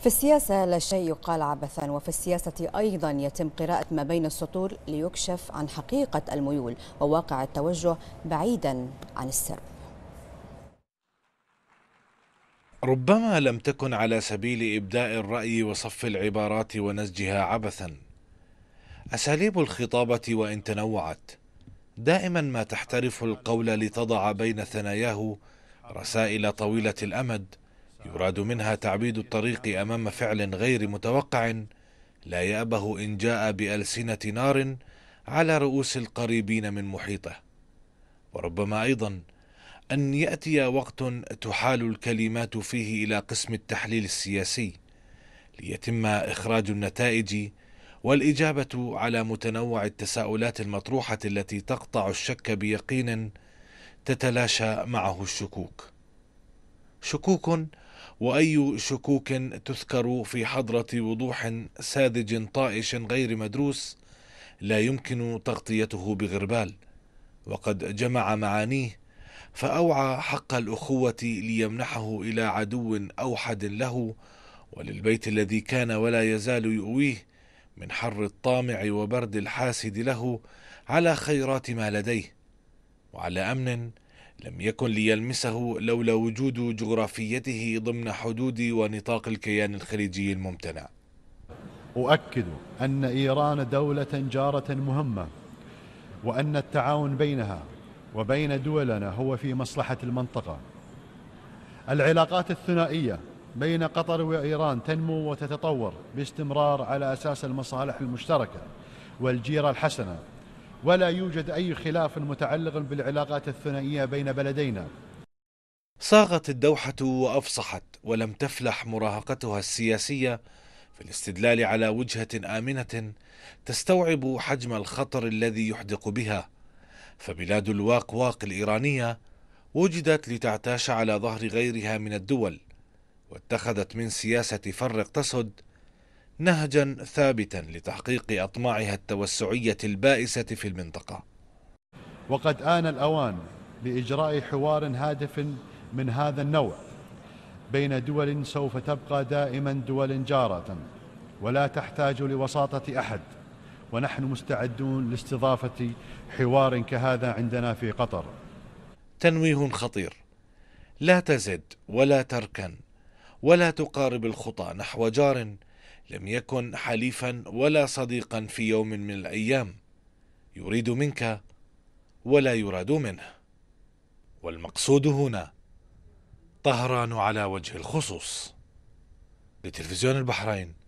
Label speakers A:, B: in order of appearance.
A: في السياسة لا شيء يقال عبثا وفي السياسة أيضا يتم قراءة ما بين السطور ليكشف عن حقيقة الميول وواقع التوجه بعيدا عن السر
B: ربما لم تكن على سبيل إبداء الرأي وصف العبارات ونسجها عبثا أساليب الخطابة وإن تنوعت دائما ما تحترف القول لتضع بين ثناياه رسائل طويلة الأمد يراد منها تعبيد الطريق امام فعل غير متوقع لا يابه ان جاء بالسنه نار على رؤوس القريبين من محيطه وربما ايضا ان ياتي وقت تحال الكلمات فيه الى قسم التحليل السياسي ليتم اخراج النتائج والاجابه على متنوع التساؤلات المطروحه التي تقطع الشك بيقين تتلاشى معه الشكوك شكوك واي شكوك تذكر في حضره وضوح ساذج طائش غير مدروس لا يمكن تغطيته بغربال وقد جمع معانيه فاوعى حق الاخوه ليمنحه الى عدو اوحد له وللبيت الذي كان ولا يزال يؤويه من حر الطامع وبرد الحاسد له على خيرات ما لديه وعلى امن لم يكن ليلمسه لولا وجود جغرافيته ضمن حدود ونطاق الكيان الخليجي الممتنع أؤكد أن إيران دولة جارة مهمة
A: وأن التعاون بينها وبين دولنا هو في مصلحة المنطقة العلاقات الثنائية بين قطر وإيران تنمو وتتطور باستمرار على أساس المصالح المشتركة والجيرة الحسنة ولا يوجد أي خلاف متعلق بالعلاقات الثنائية بين بلدينا
B: صاغت الدوحة وأفصحت ولم تفلح مراهقتها السياسية في الاستدلال على وجهة آمنة تستوعب حجم الخطر الذي يحدق بها فبلاد الواق واق الإيرانية وجدت لتعتاش على ظهر غيرها من الدول واتخذت من سياسة فرق تسد نهجا ثابتا لتحقيق أطماعها التوسعية البائسة في المنطقة وقد آن الأوان لإجراء حوار هادف
A: من هذا النوع بين دول سوف تبقى دائما دول جارة ولا تحتاج لوساطة أحد ونحن مستعدون لاستضافة
B: حوار كهذا عندنا في قطر تنويه خطير لا تزد ولا تركن ولا تقارب الخطى نحو جار لم يكن حليفا ولا صديقا في يوم من الايام يريد منك ولا يراد منه والمقصود هنا طهران على وجه الخصوص لتلفزيون البحرين